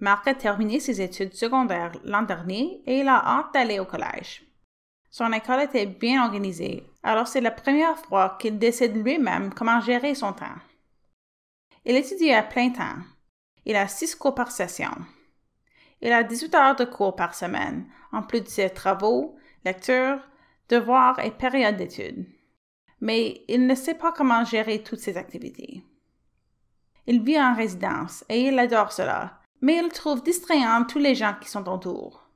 Marc a terminé ses études secondaires l'an dernier et il a hâte d'aller au collège. Son école était bien organisée, alors c'est la première fois qu'il décide lui-même comment gérer son temps. Il étudie à plein temps. Il a six cours par session. Il a 18 heures de cours par semaine, en plus de ses travaux, lectures, devoirs et périodes d'études. Mais il ne sait pas comment gérer toutes ces activités. Il vit en résidence et il adore cela, mais il trouve distrayant tous les gens qui sont autour.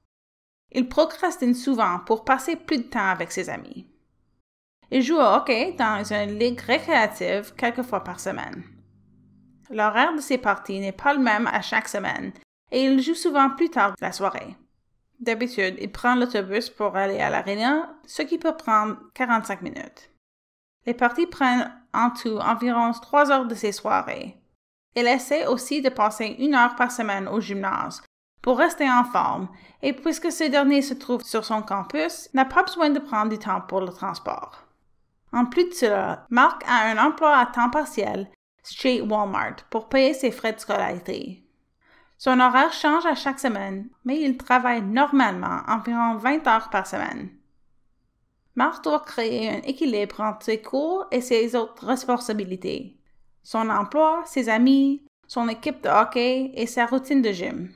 Il procrastine souvent pour passer plus de temps avec ses amis. Il joue au hockey dans une ligue récréative quelques fois par semaine. L'horaire de ses parties n'est pas le même à chaque semaine et il joue souvent plus tard la soirée. D'habitude, il prend l'autobus pour aller à l'aréna, ce qui peut prendre 45 minutes. Les parties prennent en tout environ 3 heures de ses soirées, il essaie aussi de passer une heure par semaine au gymnase pour rester en forme et puisque ce dernier se trouve sur son campus, n'a pas besoin de prendre du temps pour le transport. En plus de cela, Mark a un emploi à temps partiel chez Walmart pour payer ses frais de scolarité. Son horaire change à chaque semaine, mais il travaille normalement environ 20 heures par semaine. Mark doit créer un équilibre entre ses cours et ses autres responsabilités son emploi, ses amis, son équipe de hockey et sa routine de gym.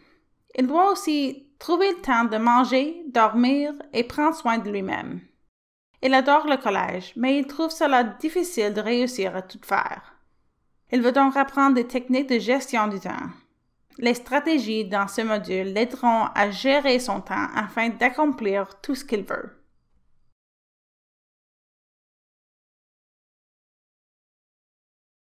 Il doit aussi trouver le temps de manger, dormir et prendre soin de lui-même. Il adore le collège, mais il trouve cela difficile de réussir à tout faire. Il veut donc apprendre des techniques de gestion du temps. Les stratégies dans ce module l'aideront à gérer son temps afin d'accomplir tout ce qu'il veut.